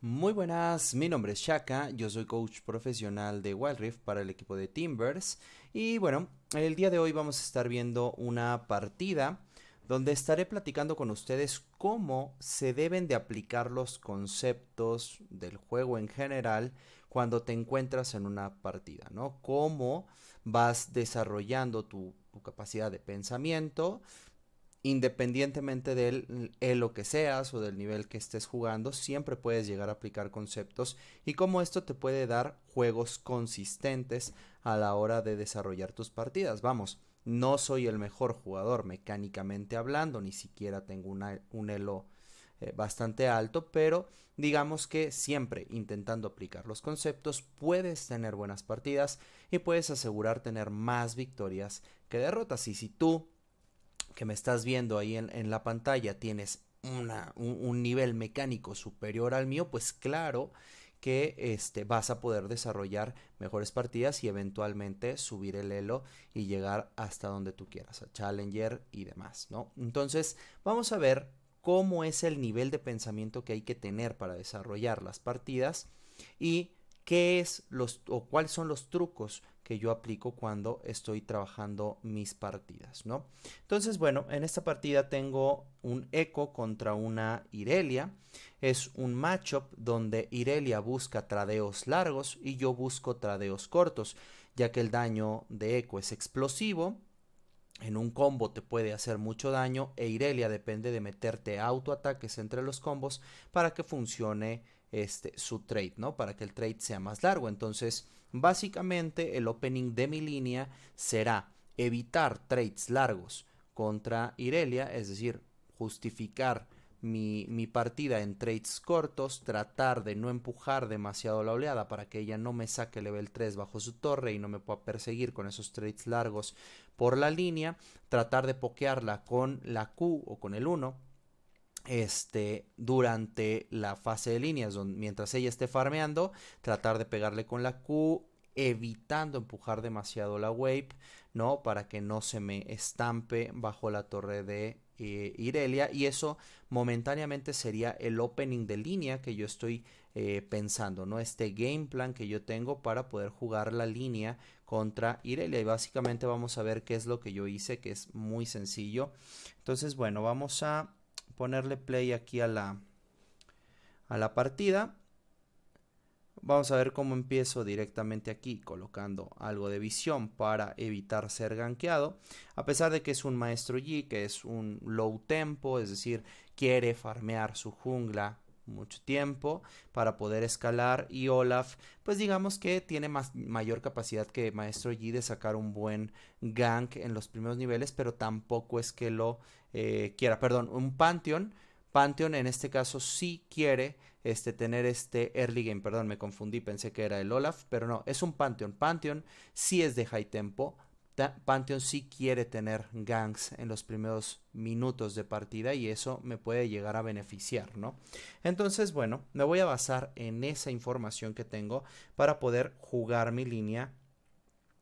Muy buenas, mi nombre es Shaka, yo soy coach profesional de Wild Rift para el equipo de Timbers y bueno, el día de hoy vamos a estar viendo una partida donde estaré platicando con ustedes cómo se deben de aplicar los conceptos del juego en general cuando te encuentras en una partida, ¿no? Cómo vas desarrollando tu capacidad de pensamiento, independientemente del el, que seas o del nivel que estés jugando, siempre puedes llegar a aplicar conceptos y cómo esto te puede dar juegos consistentes a la hora de desarrollar tus partidas. Vamos, no soy el mejor jugador mecánicamente hablando, ni siquiera tengo un elo eh, bastante alto, pero digamos que siempre intentando aplicar los conceptos puedes tener buenas partidas y puedes asegurar tener más victorias que derrotas. Y si tú que me estás viendo ahí en, la pantalla tienes un, nivel mecánico superior al mío, pues claro que este, vas a poder desarrollar mejores partidas y eventualmente subir el elo y llegar hasta donde tú quieras, a Challenger y demás, ¿no? Entonces, vamos a ver cómo es el nivel de pensamiento que hay que tener para desarrollar las partidas y qué es los o cuáles son los trucos que yo aplico cuando estoy trabajando mis partidas, ¿no? Entonces, bueno, en esta partida tengo un Eco contra una Irelia. Es un matchup donde Irelia busca tradeos largos y yo busco tradeos cortos, ya que el daño de Eco es explosivo. En un combo te puede hacer mucho daño e Irelia depende de meterte autoataques entre los combos para que funcione este, su trade, ¿no? Para que el trade sea más largo. Entonces, básicamente el opening de mi línea será evitar trades largos contra Irelia, es decir, justificar mi, mi, partida en trades cortos, tratar de no empujar demasiado la oleada para que ella no me saque level 3 bajo su torre y no me pueda perseguir con esos trades largos por la línea, tratar de pokearla con la Q o con el 1 este, durante la fase de líneas, mientras ella esté farmeando, tratar de pegarle con la Q, evitando empujar demasiado la wave, ¿no? Para que no se me estampe bajo la torre de eh, Irelia. Y eso momentáneamente sería el opening de línea que yo estoy eh, pensando, ¿no? Este game plan que yo tengo para poder jugar la línea contra Irelia. Y básicamente vamos a ver qué es lo que yo hice, que es muy sencillo. Entonces, bueno, vamos a ponerle play aquí a la, a la partida. Vamos a ver cómo empiezo directamente aquí colocando algo de visión para evitar ser ganqueado A pesar de que es un maestro Yi, que es un low tempo, es decir, quiere farmear su jungla mucho tiempo para poder escalar y Olaf pues digamos que tiene más, mayor capacidad que Maestro Yi de sacar un buen gank en los primeros niveles pero tampoco es que lo eh, quiera, perdón, un Pantheon. Pantheon en este caso sí quiere este, tener este early game, perdón, me confundí, pensé que era el Olaf, pero no, es un Pantheon. Pantheon sí es de high tempo, Pantheon sí quiere tener ganks en los primeros minutos de partida y eso me puede llegar a beneficiar, ¿no? Entonces, bueno, me voy a basar en esa información que tengo para poder jugar mi línea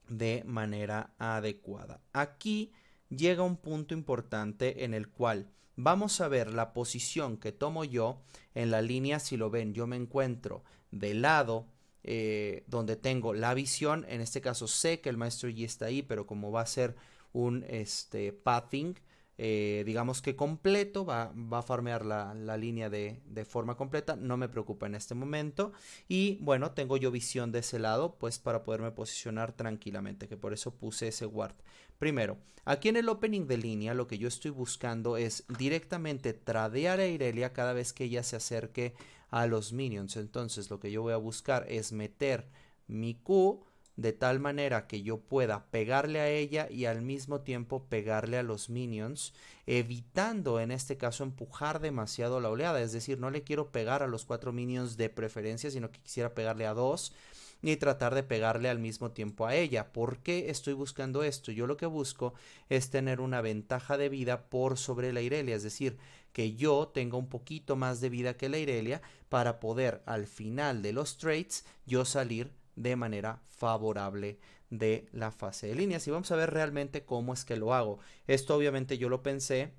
de manera adecuada. Aquí llega un punto importante en el cual vamos a ver la posición que tomo yo en la línea, si lo ven, yo me encuentro de lado eh, donde tengo la visión, en este caso sé que el maestro ya está ahí, pero como va a ser un este, pathing, eh, digamos que completo, va, a farmear la, línea de, forma completa, no me preocupa en este momento y bueno, tengo yo visión de ese lado pues para poderme posicionar tranquilamente, que por eso puse ese guard Primero, aquí en el opening de línea lo que yo estoy buscando es directamente tradear a Irelia cada vez que ella se acerque a los minions, entonces lo que yo voy a buscar es meter mi Q de tal manera que yo pueda pegarle a ella y al mismo tiempo pegarle a los minions, evitando en este caso empujar demasiado la oleada, es decir, no le quiero pegar a los cuatro minions de preferencia, sino que quisiera pegarle a dos y tratar de pegarle al mismo tiempo a ella. ¿Por qué estoy buscando esto? Yo lo que busco es tener una ventaja de vida por sobre la Irelia, es decir, que yo tenga un poquito más de vida que la Irelia para poder al final de los trades yo salir de manera favorable de la fase de líneas y vamos a ver realmente cómo es que lo hago. Esto obviamente yo lo pensé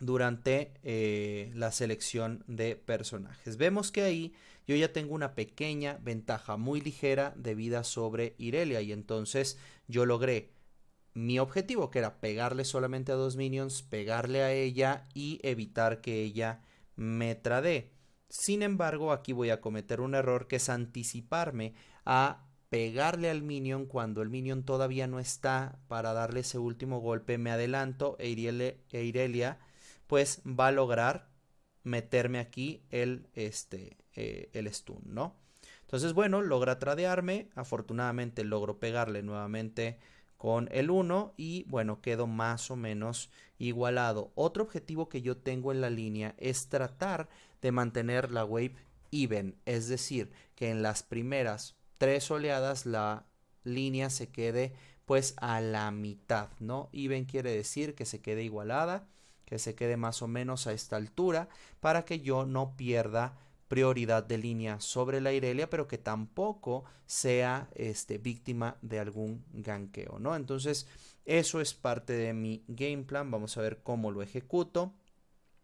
durante eh, la selección de personajes. Vemos que ahí yo ya tengo una pequeña ventaja muy ligera de vida sobre Irelia y entonces yo logré mi objetivo que era pegarle solamente a dos minions, pegarle a ella y evitar que ella me trade. Sin embargo, aquí voy a cometer un error que es anticiparme a pegarle al minion cuando el minion todavía no está para darle ese último golpe. Me adelanto e, e Irelia, pues va a lograr meterme aquí el, este, eh, el stun, ¿no? Entonces, bueno, logra tradearme. Afortunadamente logro pegarle nuevamente con el 1 y bueno, quedo más o menos igualado. Otro objetivo que yo tengo en la línea es tratar de mantener la wave even, es decir, que en las primeras tres oleadas la línea se quede pues a la mitad, ¿no? Y Even quiere decir que se quede igualada, que se quede más o menos a esta altura para que yo no pierda prioridad de línea sobre la Irelia, pero que tampoco sea este, víctima de algún ganqueo, ¿no? Entonces, eso es parte de mi game plan. Vamos a ver cómo lo ejecuto.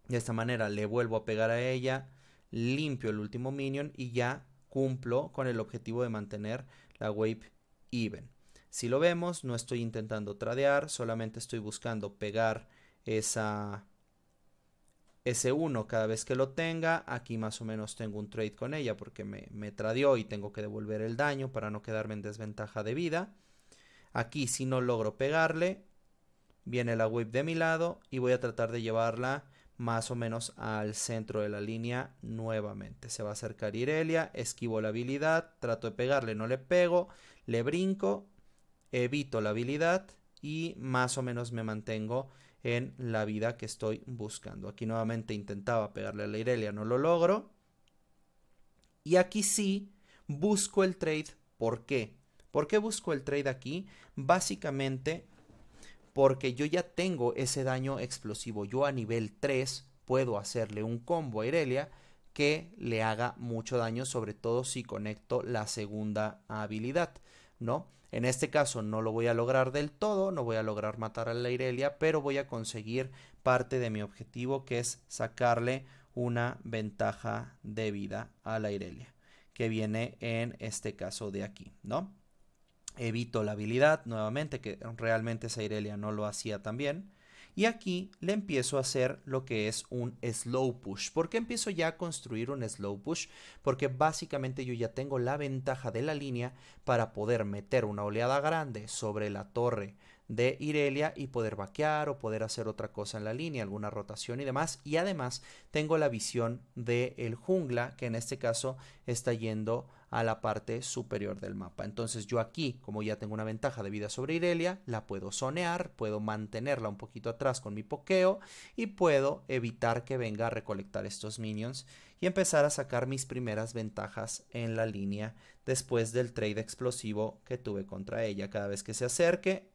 De esta manera le vuelvo a pegar a ella, limpio el último minion y ya cumplo con el objetivo de mantener la wave even. Si lo vemos, no estoy intentando tradear, solamente estoy buscando pegar esa S1 cada vez que lo tenga. Aquí más o menos tengo un trade con ella porque me, me tradeó y tengo que devolver el daño para no quedarme en desventaja de vida. Aquí si no logro pegarle, viene la wave de mi lado y voy a tratar de llevarla más o menos al centro de la línea nuevamente. Se va a acercar Irelia, esquivo la habilidad, trato de pegarle, no le pego, le brinco, evito la habilidad y más o menos me mantengo en la vida que estoy buscando. Aquí nuevamente intentaba pegarle a la Irelia, no lo logro. Y aquí sí busco el trade. ¿Por qué? ¿Por qué busco el trade aquí? Básicamente porque yo ya tengo ese daño explosivo. Yo a nivel 3 puedo hacerle un combo a Irelia que le haga mucho daño, sobre todo si conecto la segunda habilidad, ¿no? En este caso no lo voy a lograr del todo, no voy a lograr matar a la Irelia, pero voy a conseguir parte de mi objetivo que es sacarle una ventaja de vida a la Irelia, que viene en este caso de aquí, ¿no? Evito la habilidad nuevamente, que realmente Seirelia no lo hacía tan bien. Y aquí le empiezo a hacer lo que es un slow push. ¿Por qué empiezo ya a construir un slow push? Porque básicamente yo ya tengo la ventaja de la línea para poder meter una oleada grande sobre la torre de Irelia y poder vaquear o poder hacer otra cosa en la línea, alguna rotación y demás. Y además tengo la visión del el jungla que en este caso está yendo a la parte superior del mapa. Entonces yo aquí, como ya tengo una ventaja de vida sobre Irelia, la puedo zonear, puedo mantenerla un poquito atrás con mi pokeo y puedo evitar que venga a recolectar estos minions y empezar a sacar mis primeras ventajas en la línea después del trade explosivo que tuve contra ella. Cada vez que se acerque,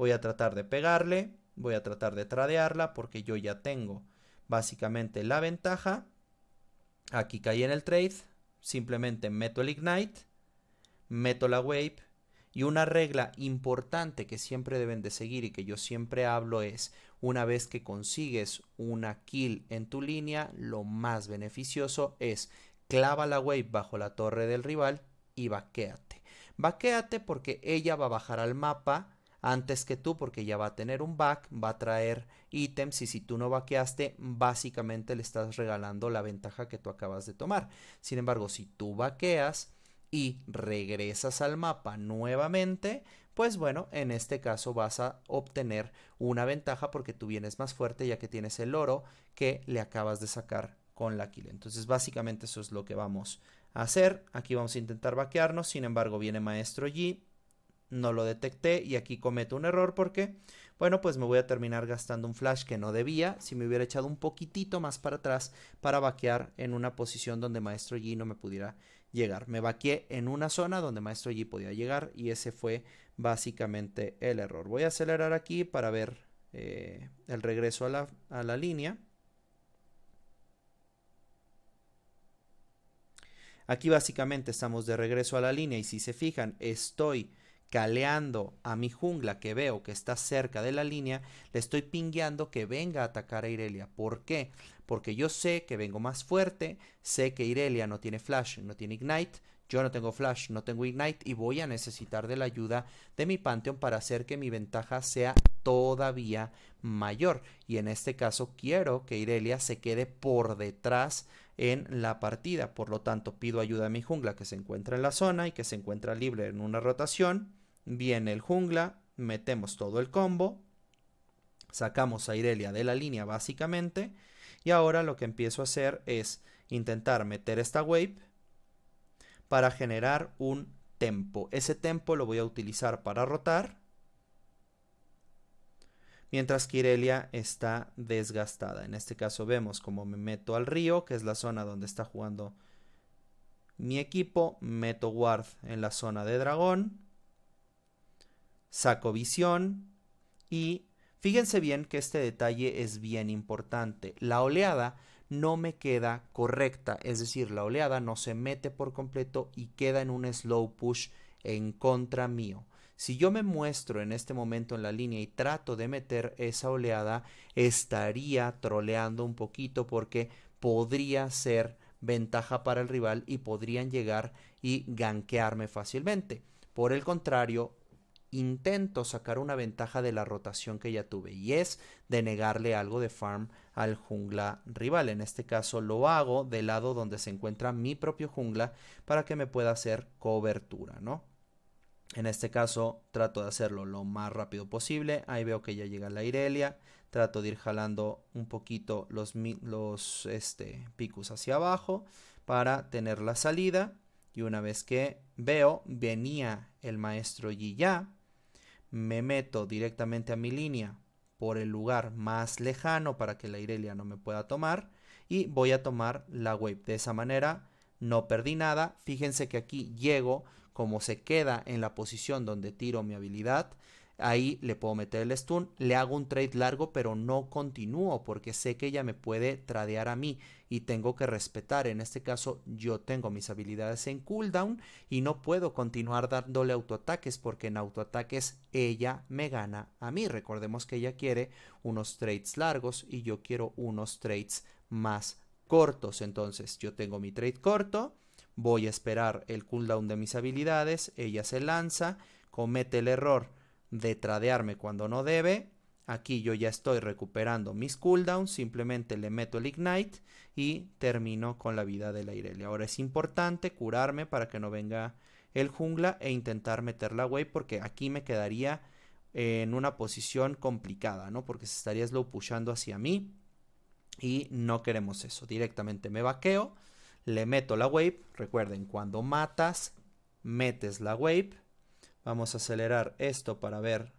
Voy a tratar de pegarle, voy a tratar de tradearla porque yo ya tengo básicamente la ventaja. Aquí caí en el trade, simplemente meto el ignite, meto la wave y una regla importante que siempre deben de seguir y que yo siempre hablo es, una vez que consigues una kill en tu línea, lo más beneficioso es clava la wave bajo la torre del rival y vaquéate. Vaquéate porque ella va a bajar al mapa antes que tú porque ya va a tener un back, va a traer ítems y si tú no vaqueaste, básicamente le estás regalando la ventaja que tú acabas de tomar. Sin embargo, si tú vaqueas y regresas al mapa nuevamente, pues bueno, en este caso vas a obtener una ventaja porque tú vienes más fuerte ya que tienes el oro que le acabas de sacar con la kill. Entonces básicamente eso es lo que vamos a hacer. Aquí vamos a intentar vaquearnos, sin embargo viene Maestro G, no lo detecté y aquí cometo un error porque, bueno, pues me voy a terminar gastando un flash que no debía si me hubiera echado un poquitito más para atrás para vaquear en una posición donde Maestro G no me pudiera llegar. Me vaqueé en una zona donde Maestro G podía llegar y ese fue básicamente el error. Voy a acelerar aquí para ver eh, el regreso a la, a la línea. Aquí básicamente estamos de regreso a la línea y si se fijan estoy caleando a mi jungla que veo que está cerca de la línea, le estoy pingueando que venga a atacar a Irelia. ¿Por qué? Porque yo sé que vengo más fuerte, sé que Irelia no tiene flash, no tiene ignite, yo no tengo flash, no tengo ignite y voy a necesitar de la ayuda de mi Pantheon para hacer que mi ventaja sea todavía mayor. Y en este caso quiero que Irelia se quede por detrás en la partida. Por lo tanto, pido ayuda a mi jungla que se encuentra en la zona y que se encuentra libre en una rotación Viene el jungla, metemos todo el combo, sacamos a Irelia de la línea básicamente. Y ahora lo que empiezo a hacer es intentar meter esta wave para generar un tempo. Ese tempo lo voy a utilizar para rotar. Mientras que Irelia está desgastada. En este caso vemos como me meto al río, que es la zona donde está jugando mi equipo. Meto Ward en la zona de dragón saco visión y fíjense bien que este detalle es bien importante. La oleada no me queda correcta, es decir, la oleada no se mete por completo y queda en un slow push en contra mío. Si yo me muestro en este momento en la línea y trato de meter esa oleada, estaría troleando un poquito porque podría ser ventaja para el rival y podrían llegar y ganquearme fácilmente. Por el contrario, intento sacar una ventaja de la rotación que ya tuve y es de negarle algo de farm al jungla rival. En este caso lo hago del lado donde se encuentra mi propio jungla para que me pueda hacer cobertura, ¿no? En este caso trato de hacerlo lo más rápido posible. Ahí veo que ya llega la Irelia. Trato de ir jalando un poquito los, los este, picus hacia abajo para tener la salida. Y una vez que veo, venía el maestro ya me meto directamente a mi línea por el lugar más lejano para que la Irelia no me pueda tomar y voy a tomar la wave. De esa manera no perdí nada. Fíjense que aquí llego, como se queda en la posición donde tiro mi habilidad, Ahí le puedo meter el stun, le hago un trade largo, pero no continúo porque sé que ella me puede tradear a mí y tengo que respetar. En este caso, yo tengo mis habilidades en cooldown y no puedo continuar dándole autoataques porque en autoataques ella me gana a mí. Recordemos que ella quiere unos trades largos y yo quiero unos trades más cortos. Entonces, yo tengo mi trade corto, voy a esperar el cooldown de mis habilidades, ella se lanza, comete el error de tradearme cuando no debe. Aquí yo ya estoy recuperando mis cooldowns, simplemente le meto el ignite y termino con la vida de la Irelia. Ahora es importante curarme para que no venga el jungla e intentar meter la wave porque aquí me quedaría en una posición complicada, ¿no? Porque se estaría slow pushando hacia mí y no queremos eso. Directamente me vaqueo, le meto la wave. Recuerden, cuando matas, metes la wave Vamos a acelerar esto para ver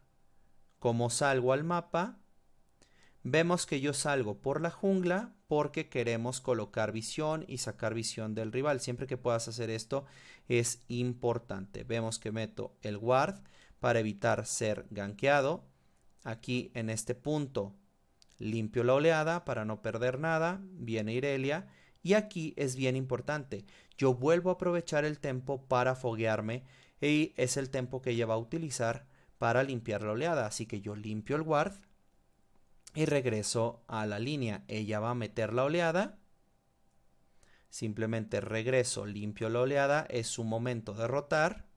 cómo salgo al mapa. Vemos que yo salgo por la jungla porque queremos colocar visión y sacar visión del rival. Siempre que puedas hacer esto es importante. Vemos que meto el guard para evitar ser ganqueado. Aquí en este punto limpio la oleada para no perder nada. Viene Irelia. Y aquí es bien importante. Yo vuelvo a aprovechar el tempo para foguearme y es el tempo que ella va a utilizar para limpiar la oleada. Así que yo limpio el guard y regreso a la línea. Ella va a meter la oleada. Simplemente regreso, limpio la oleada, es su momento de rotar,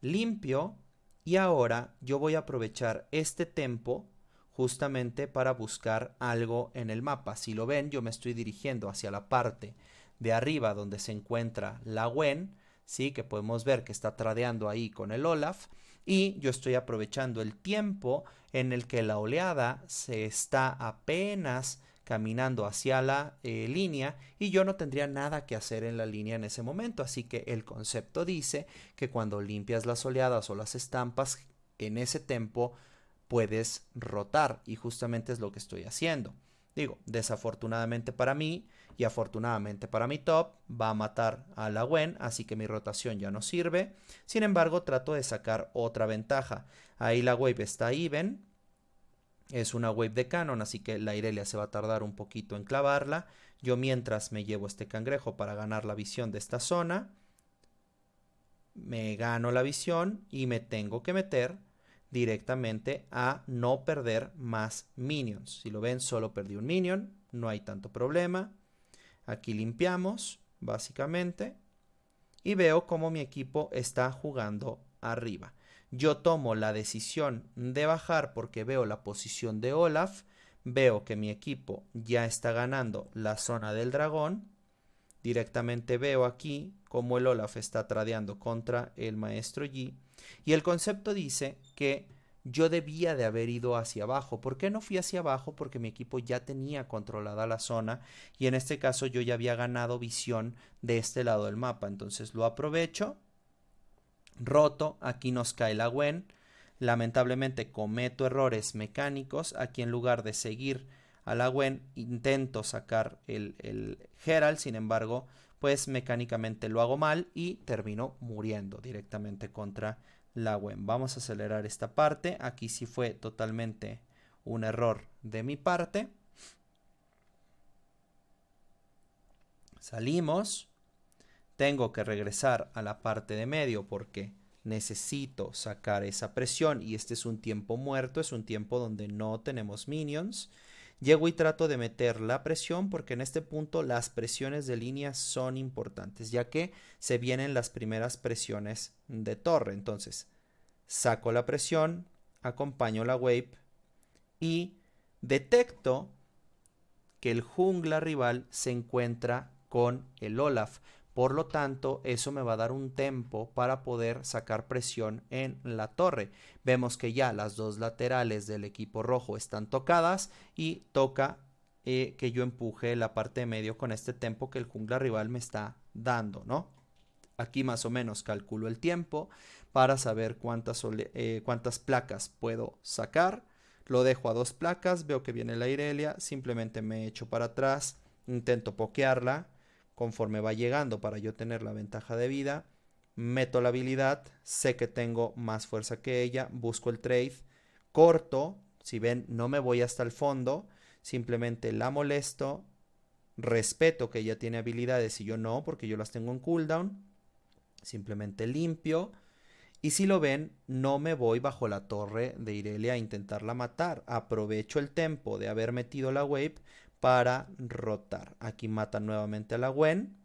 limpio y ahora yo voy a aprovechar este tempo justamente para buscar algo en el mapa. Si lo ven, yo me estoy dirigiendo hacia la parte de arriba donde se encuentra la WEN que podemos ver que está tradeando ahí con el Olaf. Y yo estoy aprovechando el tiempo en el que la oleada se está apenas caminando hacia la eh, línea y yo no tendría nada que hacer en la línea en ese momento. Así que el concepto dice que cuando limpias las oleadas o las estampas en ese tempo puedes rotar y justamente es lo que estoy haciendo. Digo, desafortunadamente para mí, y afortunadamente para mi top va a matar a la Gwen, así que mi rotación ya no sirve. Sin embargo, trato de sacar otra ventaja. Ahí la wave está even. Es una wave de canon, así que la Irelia se va a tardar un poquito en clavarla. Yo mientras me llevo este cangrejo para ganar la visión de esta zona. Me gano la visión y me tengo que meter directamente a no perder más minions. Si lo ven, solo perdí un minion, no hay tanto problema. Aquí limpiamos, básicamente, y veo cómo mi equipo está jugando arriba. Yo tomo la decisión de bajar porque veo la posición de Olaf, veo que mi equipo ya está ganando la zona del dragón. Directamente veo aquí cómo el Olaf está tradeando contra el maestro Yi Y el concepto dice que yo debía de haber ido hacia abajo. ¿Por qué no fui hacia abajo? Porque mi equipo ya tenía controlada la zona y en este caso yo ya había ganado visión de este lado del mapa. Entonces lo aprovecho, roto, aquí nos cae la Gwen. Lamentablemente cometo errores mecánicos, aquí en lugar de seguir a la Gwen intento sacar el, el Herald, sin embargo pues mecánicamente lo hago mal y termino muriendo directamente contra Vamos a acelerar esta parte. Aquí sí fue totalmente un error de mi parte. Salimos. Tengo que regresar a la parte de medio porque necesito sacar esa presión y este es un tiempo muerto, es un tiempo donde no tenemos minions. Llego y trato de meter la presión porque en este punto las presiones de línea son importantes, ya que se vienen las primeras presiones de torre. Entonces, saco la presión, acompaño la wave y detecto que el jungla rival se encuentra con el Olaf. Por lo tanto, eso me va a dar un tempo para poder sacar presión en la torre. Vemos que ya las dos laterales del equipo rojo están tocadas y toca eh, que yo empuje la parte de medio con este tempo que el jungla rival me está dando, ¿no? Aquí más o menos calculo el tiempo para saber cuántas, eh, cuántas placas puedo sacar. Lo dejo a dos placas, veo que viene la Irelia, simplemente me echo para atrás, intento pokearla conforme va llegando para yo tener la ventaja de vida, meto la habilidad, sé que tengo más fuerza que ella, busco el trade, corto, si ven, no me voy hasta el fondo, simplemente la molesto, respeto que ella tiene habilidades y yo no, porque yo las tengo en cooldown, simplemente limpio. Y si lo ven, no me voy bajo la torre de Irelia a intentarla matar. Aprovecho el tiempo de haber metido la wave para rotar. Aquí mata nuevamente a la Gwen.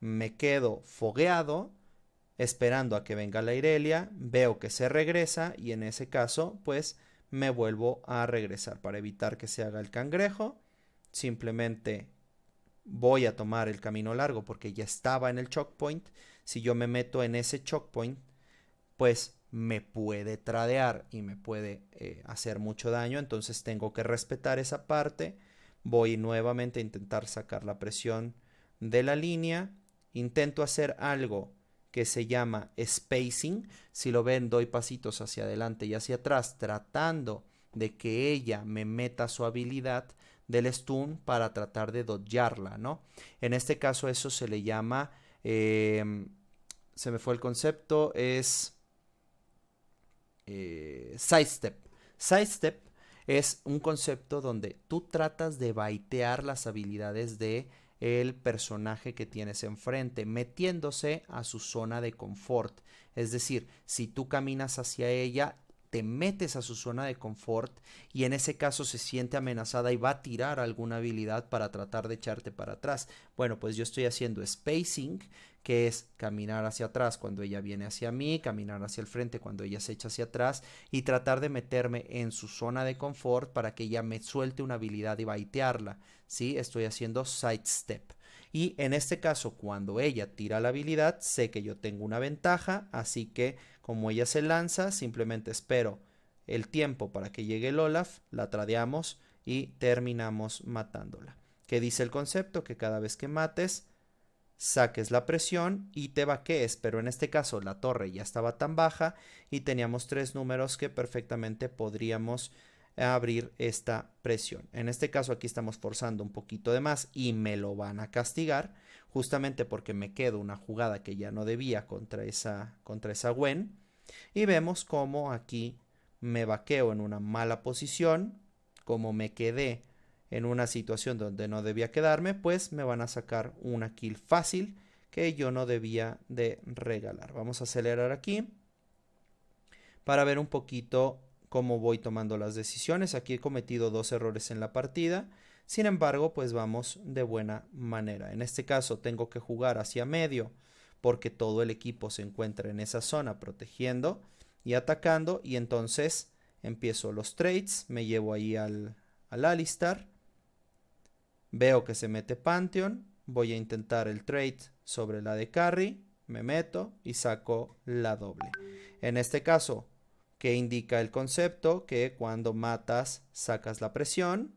Me quedo fogueado, esperando a que venga la Irelia. Veo que se regresa y en ese caso, pues me vuelvo a regresar para evitar que se haga el cangrejo. Simplemente voy a tomar el camino largo porque ya estaba en el choke point. Si yo me meto en ese choke point, pues me puede tradear y me puede eh, hacer mucho daño. Entonces tengo que respetar esa parte Voy nuevamente a intentar sacar la presión de la línea. Intento hacer algo que se llama spacing. Si lo ven, doy pasitos hacia adelante y hacia atrás, tratando de que ella me meta su habilidad del stun para tratar de dodgearla, ¿no? En este caso eso se le llama, eh, se me fue el concepto, es eh, sidestep. Sidestep es un concepto donde tú tratas de baitear las habilidades de el personaje que tienes enfrente, metiéndose a su zona de confort. Es decir, si tú caminas hacia ella, te metes a su zona de confort y en ese caso se siente amenazada y va a tirar alguna habilidad para tratar de echarte para atrás. Bueno, pues yo estoy haciendo spacing, que es caminar hacia atrás cuando ella viene hacia mí, caminar hacia el frente cuando ella se echa hacia atrás y tratar de meterme en su zona de confort para que ella me suelte una habilidad y baitearla. ¿Sí? Estoy haciendo sidestep. Y en este caso, cuando ella tira la habilidad, sé que yo tengo una ventaja, así que como ella se lanza, simplemente espero el tiempo para que llegue el Olaf, la tradeamos y terminamos matándola. ¿Qué dice el concepto? Que cada vez que mates, saques la presión y te vaquees, pero en este caso la torre ya estaba tan baja y teníamos tres números que perfectamente podríamos abrir esta presión. En este caso aquí estamos forzando un poquito de más y me lo van a castigar justamente porque me quedo una jugada que ya no debía contra esa, contra esa Gwen. Y vemos cómo aquí me vaqueo en una mala posición, como me quedé en una situación donde no debía quedarme, pues me van a sacar una kill fácil que yo no debía de regalar. Vamos a acelerar aquí para ver un poquito cómo voy tomando las decisiones. Aquí he cometido dos errores en la partida. Sin embargo, pues vamos de buena manera. En este caso tengo que jugar hacia medio porque todo el equipo se encuentra en esa zona protegiendo y atacando y entonces empiezo los trades, me llevo ahí al, al Alistar, veo que se mete Pantheon, voy a intentar el trade sobre la de carry, me meto y saco la doble. En este caso que indica el concepto que cuando matas sacas la presión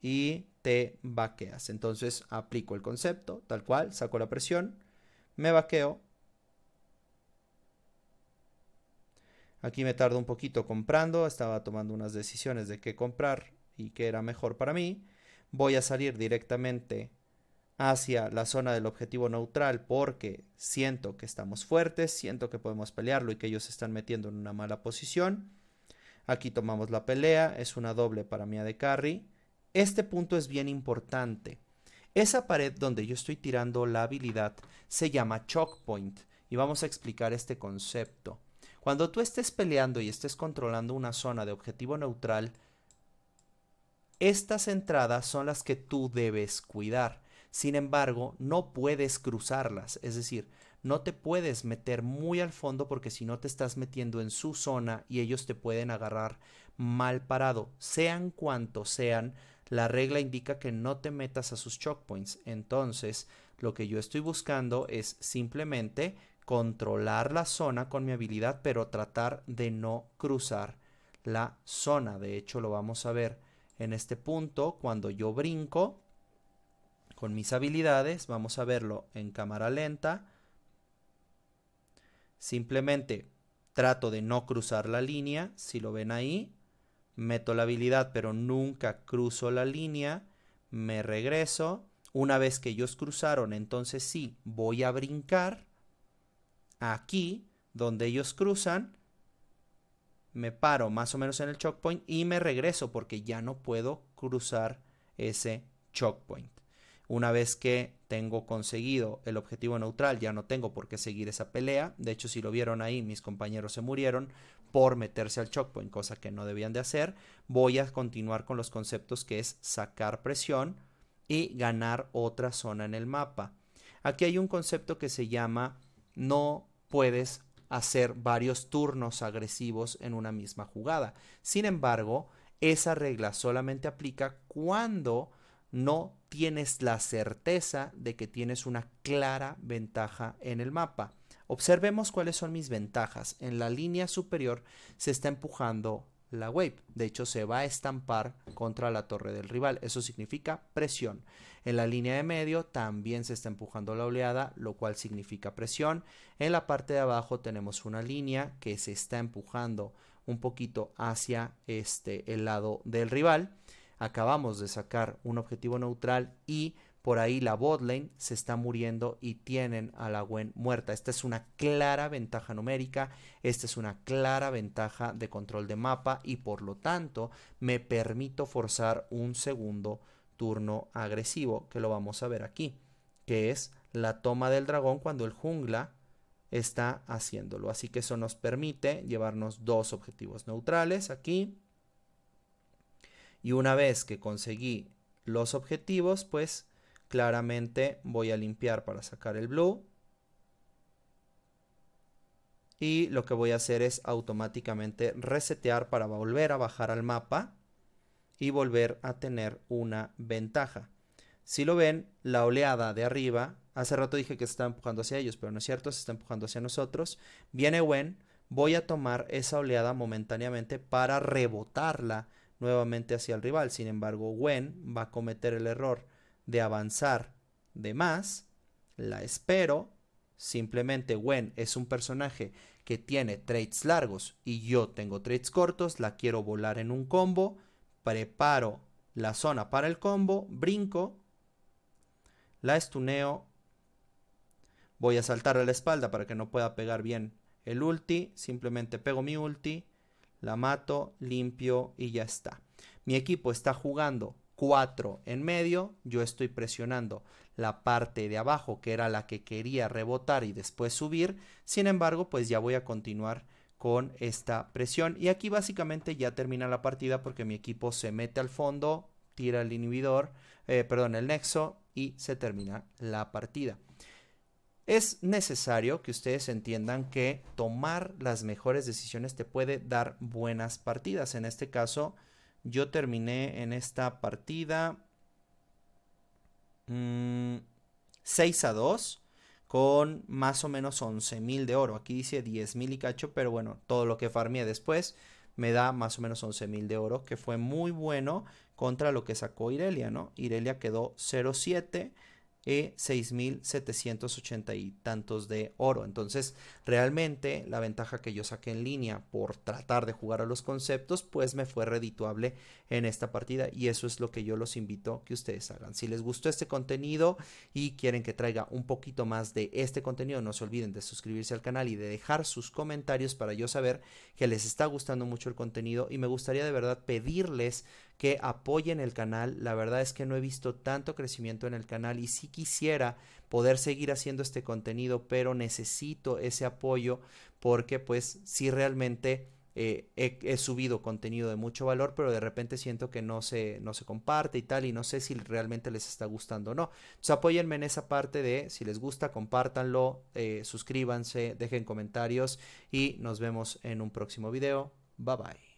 y te vaqueas. Entonces aplico el concepto, tal cual, saco la presión, me vaqueo. Aquí me tardo un poquito comprando, estaba tomando unas decisiones de qué comprar y qué era mejor para mí. Voy a salir directamente hacia la zona del objetivo neutral porque siento que estamos fuertes, siento que podemos pelearlo y que ellos se están metiendo en una mala posición. Aquí tomamos la pelea, es una doble para mí de carry. Este punto es bien importante. Esa pared donde yo estoy tirando la habilidad se llama choke point y vamos a explicar este concepto. Cuando tú estés peleando y estés controlando una zona de objetivo neutral, estas entradas son las que tú debes cuidar. Sin embargo, no puedes cruzarlas, es decir, no te puedes meter muy al fondo porque si no te estás metiendo en su zona y ellos te pueden agarrar mal parado, sean cuantos sean, la regla indica que no te metas a sus choke points. Entonces, lo que yo estoy buscando es simplemente controlar la zona con mi habilidad, pero tratar de no cruzar la zona. De hecho, lo vamos a ver en este punto. Cuando yo brinco, con mis habilidades, vamos a verlo en cámara lenta. Simplemente trato de no cruzar la línea, si lo ven ahí, meto la habilidad pero nunca cruzo la línea, me regreso, una vez que ellos cruzaron, entonces sí, voy a brincar aquí donde ellos cruzan, me paro más o menos en el choke point y me regreso porque ya no puedo cruzar ese choke point. Una vez que tengo conseguido el objetivo neutral, ya no tengo por qué seguir esa pelea. De hecho, si lo vieron ahí, mis compañeros se murieron por meterse al point, cosa que no debían de hacer. Voy a continuar con los conceptos que es sacar presión y ganar otra zona en el mapa. Aquí hay un concepto que se llama no puedes hacer varios turnos agresivos en una misma jugada. Sin embargo, esa regla solamente aplica cuando no tienes la certeza de que tienes una clara ventaja en el mapa. Observemos cuáles son mis ventajas. En la línea superior se está empujando la wave. De hecho, se va a estampar contra la torre del rival. Eso significa presión. En la línea de medio también se está empujando la oleada, lo cual significa presión. En la parte de abajo tenemos una línea que se está empujando un poquito hacia este, el lado del rival acabamos de sacar un objetivo neutral y por ahí la botlane se está muriendo y tienen a la Gwen muerta. Esta es una clara ventaja numérica, esta es una clara ventaja de control de mapa y por lo tanto me permito forzar un segundo turno agresivo que lo vamos a ver aquí, que es la toma del dragón cuando el jungla está haciéndolo. Así que eso nos permite llevarnos dos objetivos neutrales aquí y una vez que conseguí los objetivos, pues claramente voy a limpiar para sacar el blue. Y lo que voy a hacer es automáticamente resetear para volver a bajar al mapa y volver a tener una ventaja. Si lo ven, la oleada de arriba, hace rato dije que se está empujando hacia ellos, pero no es cierto, se está empujando hacia nosotros. Viene Wen, voy a tomar esa oleada momentáneamente para rebotarla nuevamente hacia el rival. Sin embargo, Gwen va a cometer el error de avanzar de más. La espero. Simplemente Gwen es un personaje que tiene trades largos y yo tengo trades cortos. La quiero volar en un combo. Preparo la zona para el combo. Brinco. La estuneo. Voy a saltar a la espalda para que no pueda pegar bien el ulti. Simplemente pego mi ulti la mato, limpio y ya está. Mi equipo está jugando 4 en medio, yo estoy presionando la parte de abajo que era la que quería rebotar y después subir, sin embargo pues ya voy a continuar con esta presión y aquí básicamente ya termina la partida porque mi equipo se mete al fondo, tira el inhibidor, eh, perdón, el nexo y se termina la partida. Es necesario que ustedes entiendan que tomar las mejores decisiones te puede dar buenas partidas. En este caso, yo terminé en esta partida 6 mm, a 2 con más o menos 11.000 de oro. Aquí dice 10.000 y cacho, pero bueno, todo lo que farmé después me da más o menos 11.000 de oro, que fue muy bueno contra lo que sacó Irelia, ¿no? Irelia quedó 0.7 y eh, 6.780 y tantos de oro. Entonces, realmente la ventaja que yo saqué en línea por tratar de jugar a los conceptos, pues me fue redituable en esta partida y eso es lo que yo los invito que ustedes hagan. Si les gustó este contenido y quieren que traiga un poquito más de este contenido, no se olviden de suscribirse al canal y de dejar sus comentarios para yo saber que les está gustando mucho el contenido y me gustaría de verdad pedirles que apoyen el canal. La verdad es que no he visto tanto crecimiento en el canal y sí quisiera poder seguir haciendo este contenido, pero necesito ese apoyo porque pues si realmente eh, he, subido contenido de mucho valor, pero de repente siento que no se, no se comparte y tal, y no sé si realmente les está gustando o no. Entonces apóyenme en esa parte de si les gusta, compártanlo, eh, suscríbanse, dejen comentarios y nos vemos en un próximo video. Bye bye.